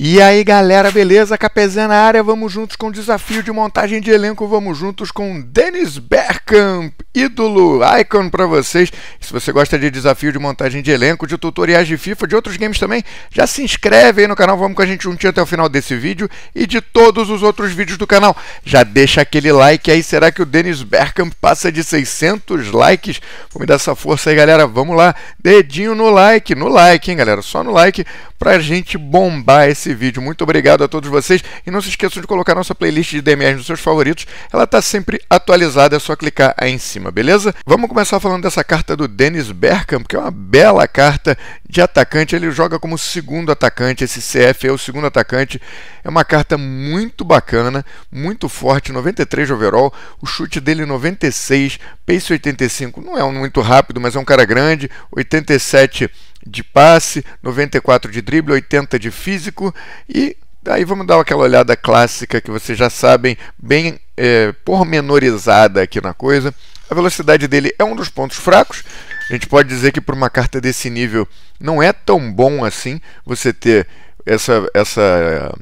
E aí galera, beleza? Capezé na área, vamos juntos com o desafio de montagem de elenco, vamos juntos com Dennis Bergkamp, ídolo, icon para vocês. se você gosta de desafio de montagem de elenco, de tutoriais de FIFA, de outros games também, já se inscreve aí no canal, vamos com a gente juntinho até o final desse vídeo e de todos os outros vídeos do canal. Já deixa aquele like aí, será que o Dennis Bergkamp passa de 600 likes? Vou me dar essa força aí galera, vamos lá, dedinho no like, no like hein galera, só no like pra gente bombar esse esse vídeo. Muito obrigado a todos vocês e não se esqueçam de colocar nossa playlist de DMR nos seus favoritos. Ela está sempre atualizada, é só clicar aí em cima, beleza? Vamos começar falando dessa carta do Dennis Bergkamp, que é uma bela carta de atacante. Ele joga como segundo atacante, esse CF é o segundo atacante. É uma carta muito bacana, muito forte, 93 de overall, o chute dele 96, pace 85, não é um muito rápido, mas é um cara grande, 87 de passe, 94 de drible, 80 de físico e Aí vamos dar aquela olhada clássica que vocês já sabem, bem é, pormenorizada aqui na coisa. A velocidade dele é um dos pontos fracos. A gente pode dizer que para uma carta desse nível não é tão bom assim você ter essa, essa,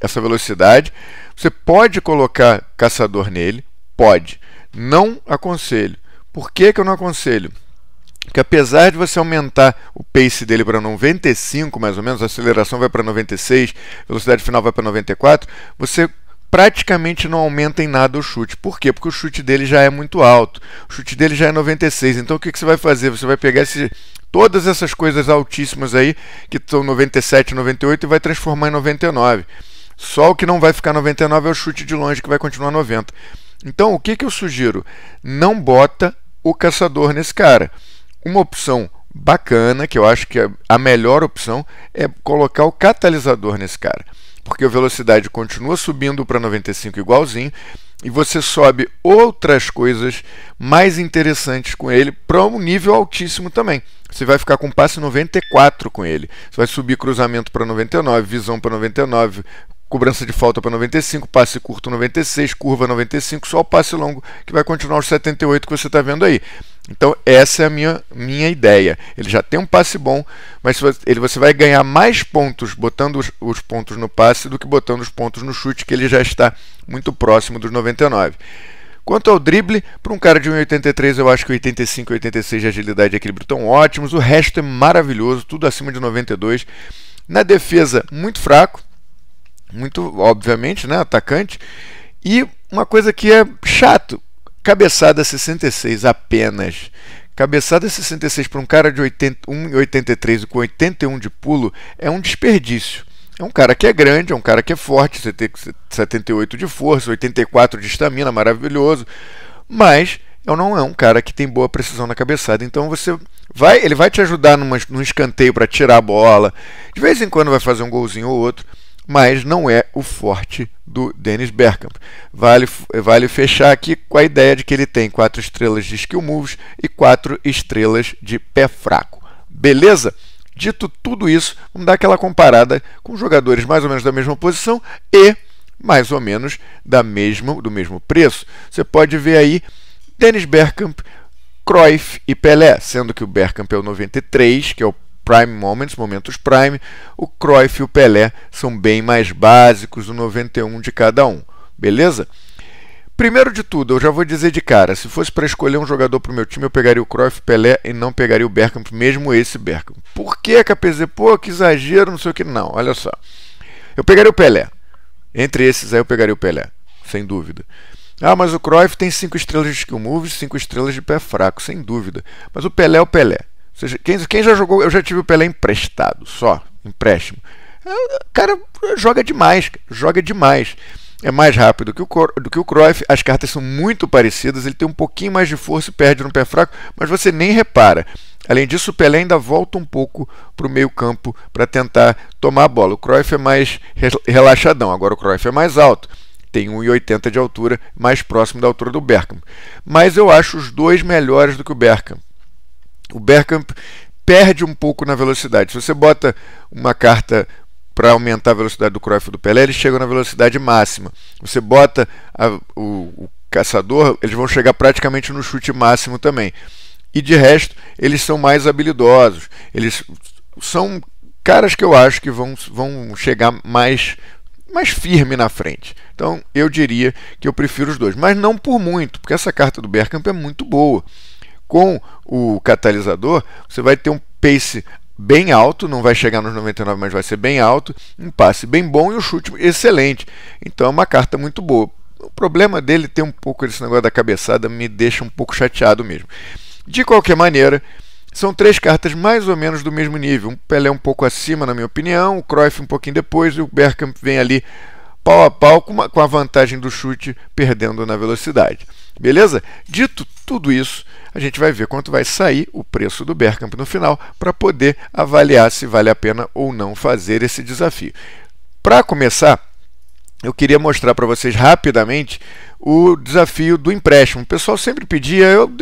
essa velocidade. Você pode colocar caçador nele, pode. Não aconselho. Por que, que eu não aconselho? que apesar de você aumentar o pace dele para 95, mais ou menos, a aceleração vai para 96, velocidade final vai para 94, você praticamente não aumenta em nada o chute. Por quê? Porque o chute dele já é muito alto. O chute dele já é 96. Então o que, que você vai fazer? Você vai pegar esse, todas essas coisas altíssimas aí, que estão 97, 98, e vai transformar em 99. Só o que não vai ficar 99 é o chute de longe, que vai continuar 90. Então o que, que eu sugiro? Não bota o caçador nesse cara uma opção bacana, que eu acho que é a melhor opção, é colocar o catalisador nesse cara. Porque a velocidade continua subindo para 95 igualzinho e você sobe outras coisas mais interessantes com ele para um nível altíssimo também. Você vai ficar com passe 94 com ele. Você vai subir cruzamento para 99, visão para 99, cobrança de falta para 95, passe curto 96, curva 95, só o passe longo que vai continuar os 78 que você está vendo aí. Então essa é a minha, minha ideia. Ele já tem um passe bom, mas ele, você vai ganhar mais pontos botando os, os, pontos no passe do que botando os pontos no chute, que ele já está muito próximo dos 99. Quanto ao drible, para um cara de 1,83 eu acho que 85 86 de agilidade e equilíbrio estão ótimos, o resto é maravilhoso, tudo acima de 92. Na defesa, muito fraco, muito obviamente, né, atacante. E uma coisa que é chato, Cabeçada 66 apenas. Cabeçada 66 para um cara de 1,83 e com 81 de pulo é um desperdício. É um cara que é grande, é um cara que é forte, 78 de força, 84 de estamina, maravilhoso, mas não é um cara que tem boa precisão na cabeçada. Então você vai, ele vai te ajudar numa, num escanteio para tirar a bola. De vez em quando vai fazer um golzinho ou outro, mas não é o forte do Dennis Bergkamp. Vale, vale fechar aqui com a ideia de que ele tem quatro estrelas de skill moves e quatro estrelas de pé fraco. Beleza? Dito tudo isso, vamos dar aquela comparada com jogadores mais ou menos da mesma posição e mais ou menos da mesma, do mesmo preço. Você pode ver aí Dennis Bergkamp, Cruyff e Pelé, sendo que o Bergkamp é o 93, que é o prime moments, momentos prime, o Cruyff e o Pelé são bem mais básicos, o 91 de cada um, beleza? Primeiro de tudo, eu já vou dizer de cara, se fosse para escolher um jogador para o meu time, eu pegaria o Cruyff, Pelé e não pegaria o Bergkamp, mesmo esse Bergkamp. Por que, KPZ? Pô, que exagero, não sei o que. Não, olha só. Eu pegaria o Pelé. Entre esses aí eu pegaria o Pelé, sem dúvida. Ah, mas o Cruyff tem 5 estrelas de skill moves, 5 estrelas de pé fraco, sem dúvida. Mas o Pelé é o Pelé seja, quem, quem já jogou, eu já tive o Pelé emprestado, só, empréstimo. É, o cara joga demais, joga demais. É mais rápido que o, do que o Cruyff, as cartas são muito parecidas, ele tem um pouquinho mais de força e perde no pé fraco, mas você nem repara. Além disso, o Pelé ainda volta um pouco para o meio campo para tentar tomar a bola. O Cruyff é mais relaxadão, agora o Cruyff é mais alto. Tem 1,80 de altura, mais próximo da altura do Berkham. Mas eu acho os dois melhores do que o Berkham o Bergkamp perde um pouco na velocidade. Se você bota uma carta para aumentar a velocidade do Cruyff do Pelé, eles chegam na velocidade máxima. Você bota a, o, o caçador, eles vão chegar praticamente no chute máximo também. E de resto, eles são mais habilidosos. Eles são caras que eu acho que vão, vão chegar mais mais firme na frente. Então, eu diria que eu prefiro os dois, mas não por muito, porque essa carta do Bergkamp é muito boa com o catalisador, você vai ter um pace bem alto, não vai chegar nos 99, mas vai ser bem alto, um passe bem bom e um chute excelente. Então é uma carta muito boa. O problema dele tem um pouco esse negócio da cabeçada, me deixa um pouco chateado mesmo. De qualquer maneira, são três cartas mais ou menos do mesmo nível. O Pelé um pouco acima, na minha opinião, o Cruyff um pouquinho depois e o Bergkamp vem ali pau a pau com, uma, com a vantagem do chute perdendo na velocidade. Beleza? Dito tudo isso, a gente vai ver quanto vai sair o preço do Bergkamp no final para poder avaliar se vale a pena ou não fazer esse desafio. Para começar, eu queria mostrar para vocês rapidamente o desafio do empréstimo. O pessoal sempre pedia, eu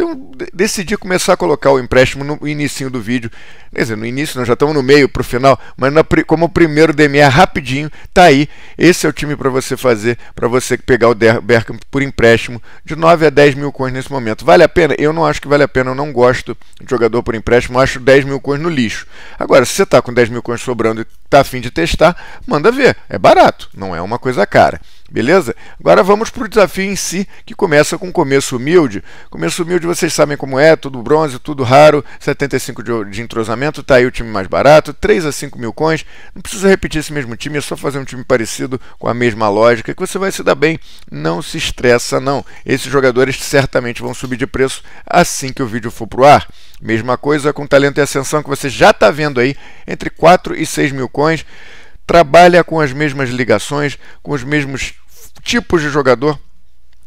decidi começar a colocar o empréstimo no início do vídeo. Quer dizer, no início, nós já estamos no meio para o final, mas na, como o primeiro DMA é rapidinho, tá aí. Esse é o time para você fazer, para você pegar o Berkham por empréstimo de 9 a 10 mil coins nesse momento. Vale a pena? Eu não acho que vale a pena, eu não gosto de jogador por empréstimo, acho 10 mil coins no lixo. Agora, se você está com 10 mil coins sobrando e está afim de testar, manda ver. É barato, não é uma coisa cara. Beleza? Agora vamos para o desafio em si, que começa com começo humilde. Começo humilde vocês sabem como é, tudo bronze, tudo raro, 75 de, de entrosamento, tá aí o time mais barato, 3 a 5 mil coins. Não precisa repetir esse mesmo time, é só fazer um time parecido com a mesma lógica que você vai se dar bem. Não se estressa não. Esses jogadores certamente vão subir de preço assim que o vídeo for pro ar. Mesma coisa com talento e ascensão que você já está vendo aí, entre 4 e 6 mil coins. Trabalha com as mesmas ligações, com os mesmos tipos de jogador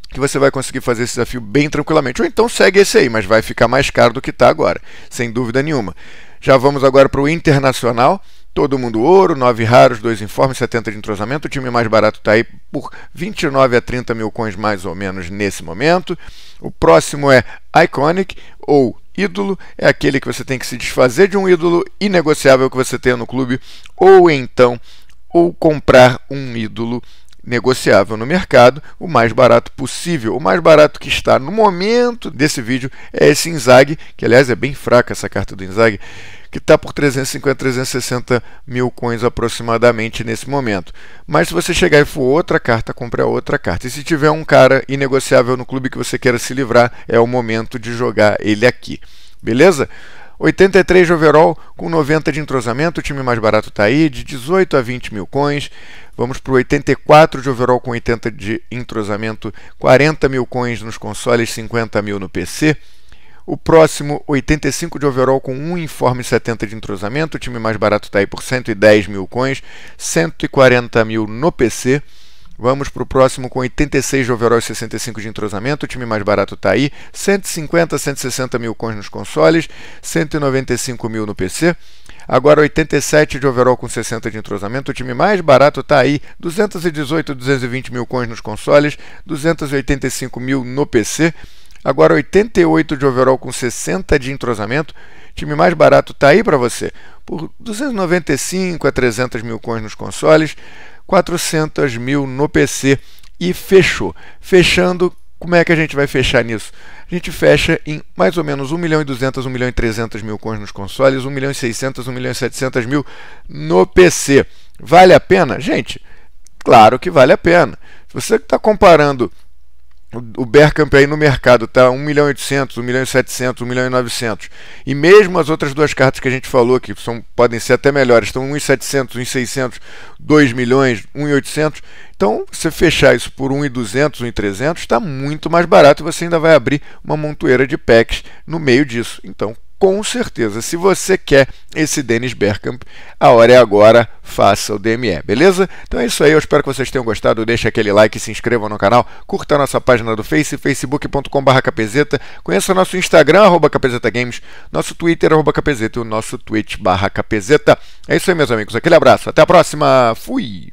que você vai conseguir fazer esse desafio bem tranquilamente. Ou então segue esse aí, mas vai ficar mais caro do que está agora, sem dúvida nenhuma. Já vamos agora para o Internacional. Todo mundo ouro, 9 raros, 2 informes, 70 de entrosamento. O time mais barato está aí por 29 a 30 mil coins mais ou menos nesse momento. O próximo é Iconic ou ídolo é aquele que você tem que se desfazer de um ídolo inegociável que você tenha no clube, ou então, ou comprar um ídolo negociável no mercado, o mais barato possível. O mais barato que está no momento desse vídeo é esse Inzag, que aliás é bem fraca essa carta do Inzag, que está por 350, 360 mil coins aproximadamente nesse momento. Mas se você chegar e for outra carta, compre a outra carta. E se tiver um cara inegociável no clube que você queira se livrar, é o momento de jogar ele aqui. Beleza? 83 de overall com 90 de entrosamento, o time mais barato está aí, de 18 a 20 mil coins. Vamos para o 84 de overall com 80 de entrosamento, 40 mil coins nos consoles, 50 mil no PC. O próximo, 85 de overall com 1 informe 70 de entrosamento, o time mais barato está aí por 110 mil coins, 140 mil no PC. Vamos para o próximo com 86 de overall e 65 de entrosamento. O time mais barato está aí. 150, 160 mil coins nos consoles, 195 mil no PC. Agora 87 de overall com 60 de entrosamento. O time mais barato está aí. 218, 220 mil coins nos consoles, 285 mil no PC. Agora 88 de overall com 60 de entrosamento. O time mais barato está aí para você. Por 295 a 300 mil coins nos consoles. 400 mil no PC e fechou. Fechando, como é que a gente vai fechar nisso? A gente fecha em mais ou menos 1 milhão e 200, 1 milhão e 300 mil coins nos consoles, 1 milhão e 600, 1 milhão e 700 mil no PC. Vale a pena? Gente, claro que vale a pena. Se você está comparando o Bergkamp aí no mercado está 1 milhão e 800, 1 milhão e 700, 1 milhão e 900. E mesmo as outras duas cartas que a gente falou que são podem ser até melhores, estão 1 e 700, 1 e 600, 2 milhões, 1 e 800. Então, você fechar isso por 1 e 200, 1 e 300, está muito mais barato e você ainda vai abrir uma montoeira de packs no meio disso. Então, com certeza. Se você quer esse Dennis Bergkamp, a hora é agora, faça o DME, beleza? Então é isso aí, eu espero que vocês tenham gostado, Deixe aquele like, se inscreva no canal, curta a nossa página do Face, facebook.com.br capezeta, conheça nosso Instagram, arroba capezeta games, nosso Twitter, arroba capezeta e o nosso Twitch, barra capezeta. É isso aí, meus amigos, aquele abraço, até a próxima, fui!